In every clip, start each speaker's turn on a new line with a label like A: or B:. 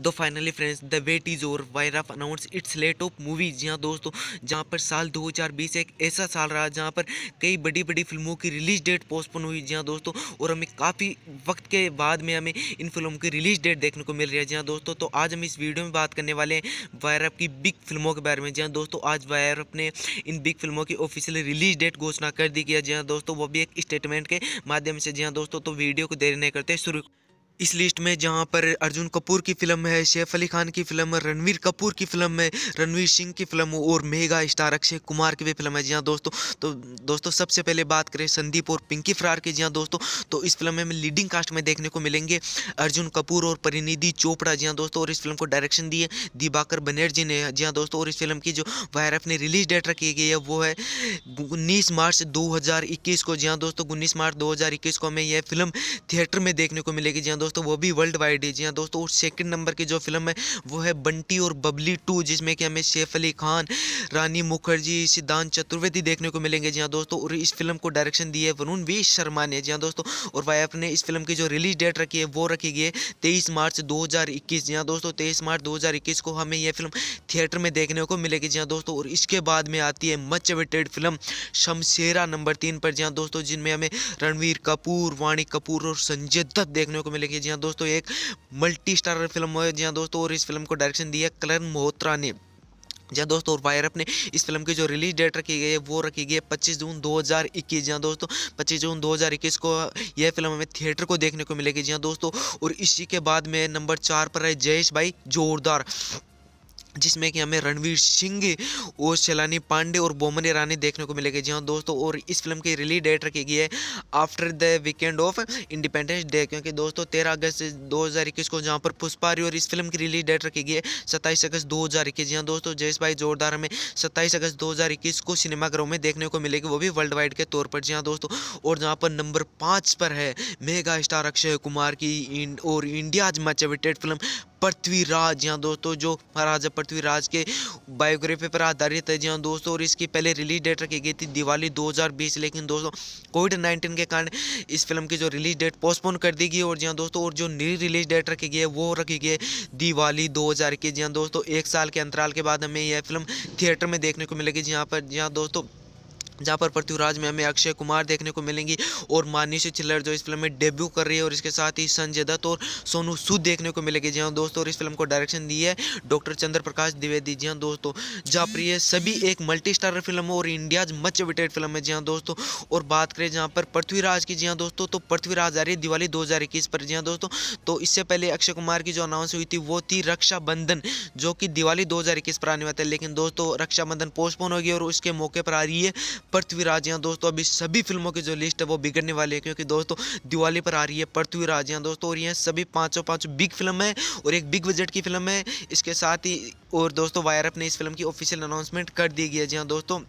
A: दो finally friends the wait is over of announce it's late of movies जी दोस्तों जहाँ पर साल 2020 एक ऐसा साल रहा जहाँ पर कई बड़ी बड़ी फिल्मों की रिलीज डेट पोस्टपोन हुई जी हाँ दोस्तों और हमें काफ़ी वक्त के बाद में हमें इन फिल्मों की रिलीज डेट देखने को मिल रही है जी हाँ दोस्तों तो आज हम इस वीडियो में बात करने वाले हैं वायर की बिग फिल्मों के बारे में जी हाँ दोस्तों आज वायर ने इन बिग फिल्मों की ऑफिशियल रिलीज डेट घोषणा कर दी गया जी हाँ दोस्तों वो भी एक स्टेटमेंट के माध्यम से जी हाँ दोस्तों तो वीडियो को देर नहीं करते शुरू इस लिस्ट में जहाँ पर अर्जुन कपूर की फिल्म है सैफ अली खान की फिल्म है रणवीर कपूर की फिल्म है रणवीर सिंह की फिल्म और मेगा स्टार अक्षय कुमार की भी फिल्म है जी हाँ दोस्तों तो दोस्तों सबसे पहले बात करें संदीप और पिंकी फरार की जी हाँ दोस्तों तो इस फिल्म में लीडिंग कास्ट में देखने को मिलेंगे अर्जुन कपूर और परिनिधि चोपड़ा जी हाँ दोस्तों और इस फिल्म को डायरेक्शन दिए दिबाकर बनर्जी ने जी हाँ दोस्तों और इस फिल्म की जो वायर ने रिलीज डेट रखी गई है वो है उन्नीस मार्च दो को जी हाँ दोस्तों उन्नीस मार्च दो को हमें यह फिल्म थिएटर में देखने को मिलेगी जी हाँ दोस्तों दोस्तों वो भी वर्ल्ड वाइड है जी हाँ दोस्तों और सेकंड नंबर की जो फिल्म है वो है बंटी और बबली टू जिसमें कि हमें सैफ अली खान रानी मुखर्जी सिद्धांत चतुर्वेदी देखने को मिलेंगे जी हाँ दोस्तों और इस फिल्म को डायरेक्शन दी है वरुण वी शर्मा ने जी हाँ दोस्तों और वाई ने इस फिल्म की जो रिलीज डेट रखी है वो रखी गई है तेईस मार्च दो जी हाँ दोस्तों तेईस मार्च दो को हमें यह फिल्म थिएटर में देखने को मिलेगी जी हाँ दोस्तों और इसके बाद में आती है much awaited film Shamshera number तीन पर जी हाँ दोस्तों जिनमें हमें रणवीर कपूर वाणी कपूर और संजय दत्त देखने को मिलेगी सके जी हाँ दोस्तों एक मल्टी स्टारर फिल्म है जी हाँ दोस्तों और इस फिल्म को डायरेक्शन दिया कलर मोहोत्रा ने जहाँ दोस्तों और वायरअप ने इस फिल्म की जो रिलीज डेट रखी गई है वो रखी गई है 25 जून 2021 हज़ार इक्कीस जहाँ दोस्तों पच्चीस जून 2021 को यह फिल्म हमें थिएटर को देखने को मिलेगी जी हाँ दोस्तों और इसी के बाद में नंबर चार पर है जयेश भाई जोरदार जिसमें कि हमें रणवीर सिंह और सैलानी पांडे और बोमन ईरानी देखने को मिलेगी जी हाँ दोस्तों और इस फिल्म की रिलीज डेट रखी गई है after the weekend of independence day क्योंकि दोस्तों तेरह अगस्त दो हज़ार इक्कीस को जहाँ पर पुष्पा और इस फिल्म की रिलीज डेट रखी गई है सत्ताईस अगस्त दो हज़ार इक्कीस जी हाँ दोस्तों जयस भाई जोरदार हमें सत्ताईस अगस्त दो हज़ार इक्कीस को सिनेमाघरों में देखने को मिलेगी वो भी वर्ल्ड वाइड के तौर पर जी हाँ दोस्तों और जहाँ पर नंबर पाँच पर है मेगा स्टार अक्षय कुमार की और इंडियाज मच फिल्म पृथ्वीराज यहाँ दोस्तों जो महाराजा पृथ्वीराज के बायोग्राफी पर आधारित है जी हाँ दोस्तों और इसकी पहले रिलीज डेट रखी गई थी दिवाली 2020 लेकिन दोस्तों कोविड 19 के कारण इस फिल्म की जो रिलीज डेट पोस्टपोन कर दी गई और जी हाँ दोस्तों और जो नई रिलीज डेट रखी गई है वो रखी गई है दिवाली दो हज़ार जी दोस्तों एक साल के अंतराल के बाद हमें यह फिल्म थिएटर में देखने को मिलेगी जहाँ पर जहाँ दोस्तों जहाँ पर पृथ्वीराज में हमें अक्षय कुमार देखने को मिलेंगी और मानिशी चिल्लर जो इस फिल्म में डेब्यू कर रही है और इसके साथ ही संजय दत्त और सोनू सूद देखने को मिलेगी जी हाँ दोस्तों और इस फिल्म को डायरेक्शन दी है डॉक्टर चंद्र प्रकाश द्विवेदी जी हाँ दोस्तों जहाँ पर यह सभी एक मल्टी स्टार फिल्म है और इंडियाज मच एविटेड फिल्म है जी हाँ दोस्तों और बात करें जहाँ पर पृथ्वीराज की जी हाँ दोस्तों तो पृथ्वीराज आ रही है दिवाली दो पर जी हाँ दोस्तों तो इससे पहले अक्षय कुमार की जो अनाउंस हुई थी वो थी रक्षाबंधन जो कि दिवाली दो पर आने वाला था लेकिन दोस्तों रक्षाबंधन पोस्टपोन हो गई और उसके मौके पर आ रही है पृथ्वीराज यहाँ दोस्तों अभी सभी फिल्मों की जो लिस्ट है वो बिगड़ने वाली है क्योंकि दोस्तों दिवाली पर आ रही है पृथ्वीराज यहाँ दोस्तों और यहाँ सभी पाँचों पाँच बिग फिल्म है और एक बिग बजट की फिल्म है इसके साथ ही और दोस्तों वायरअप ने इस फिल्म की ऑफिशियल अनाउंसमेंट कर दी गई है जी हाँ दोस्तों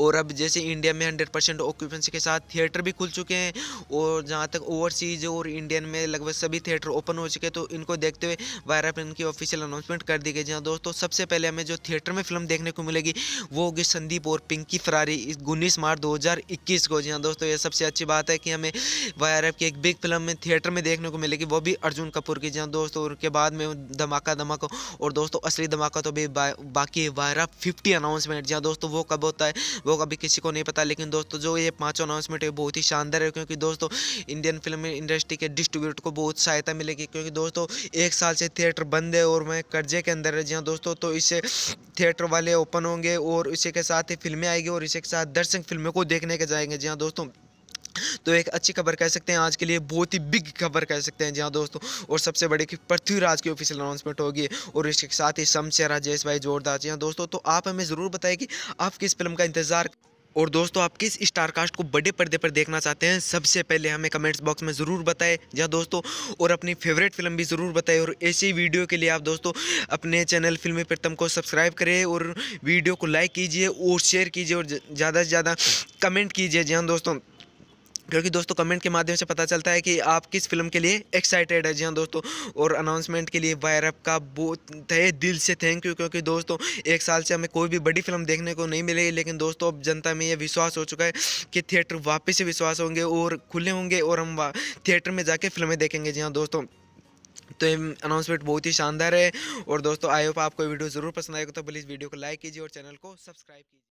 A: और अब जैसे इंडिया में हंड्रेड परसेंट ऑक्यूपेंसी के साथ थिएटर भी खुल चुके हैं और जहाँ तक ओवरसीज और इंडियन में लगभग सभी थिएटर ओपन हो चुके हैं तो इनको देखते हुए फिल्म की ऑफिशियल अनाउंसमेंट कर दी गई जहाँ दोस्तों सबसे पहले हमें जो थिएटर में फिल्म देखने को मिलेगी वो होगी संदीप और पिंकी फरारी उन्नीस मार्च दो को जी हाँ दोस्तों ये सबसे अच्छी बात है कि हमें वायर की एक बिग फिल्म में थिएटर में देखने को मिलेगी वो भी अर्जुन कपूर की जी हाँ, दोस्तों उनके बाद में धमाका धमाका और दोस्तों असली धमाका तो भी बा, बाकी है वायरा फिफ्टी अनाउंसमेंट जी हाँ दोस्तों वो कब होता है वो अभी किसी को नहीं पता लेकिन दोस्तों जो ये पाँचों अनाउंसमेंट है बहुत ही शानदार है क्योंकि दोस्तों इंडियन फिल्म इंडस्ट्री के डिस्ट्रीब्यूटर को बहुत सहायता मिलेगी क्योंकि दोस्तों एक साल से थिएटर बंद है और मैं कर्जे के अंदर है जी दोस्तों तो इससे थिएटर वाले ओपन होंगे और इसी के साथ ही फिल्में आएगी और इसी के साथ दर्शक फिल्मों को देखने के जाएंगे जी हाँ, दोस्तों तो एक अच्छी खबर कह सकते हैं आज के लिए बहुत ही बिग खबर कह सकते हैं जी हाँ दोस्तों और सबसे बड़े कि पृथ्वीराज की ऑफिशियल अनाउंसमेंट होगी और इसके साथ ही शमशेर राजेश भाई जोरदार जी हाँ दोस्तों तो आप हमें ज़रूर बताएं कि आप किस फिल्म का इंतज़ार और दोस्तों आप किस स्टार कास्ट को बड़े पर्दे पर देखना चाहते हैं सबसे पहले हमें कमेंट्स बॉक्स में ज़रूर बताएं जहाँ दोस्तों और अपनी फेवरेट फिल्म भी ज़रूर बताएं और ऐसी वीडियो के लिए आप दोस्तों अपने चैनल फिल्मी प्रतम को सब्सक्राइब करें और वीडियो को लाइक कीजिए और शेयर कीजिए और ज़्यादा से ज़्यादा कमेंट कीजिए जी हाँ दोस्तों क्योंकि दोस्तों कमेंट के माध्यम से पता चलता है कि आप किस फिल्म के लिए एक्साइटेड है जी हाँ दोस्तों और अनाउंसमेंट के लिए वायरअप का बहुत तय दिल से थैंक यू क्योंकि दोस्तों एक साल से हमें कोई भी बड़ी फिल्म देखने को नहीं मिलेगी लेकिन दोस्तों अब जनता में यह विश्वास हो चुका है कि थिएटर वापस ही विश्वास होंगे और खुले होंगे और हम थिएटर में जाके फिल्में देखेंगे जी हाँ दोस्तों तो अनाउंसमेंट बहुत ही शानदार है और दोस्तों आई होप आपको वीडियो ज़रूर पसंद आएगा तो प्लीज़ वीडियो को लाइक कीजिए और चैनल को सब्सक्राइब कीजिए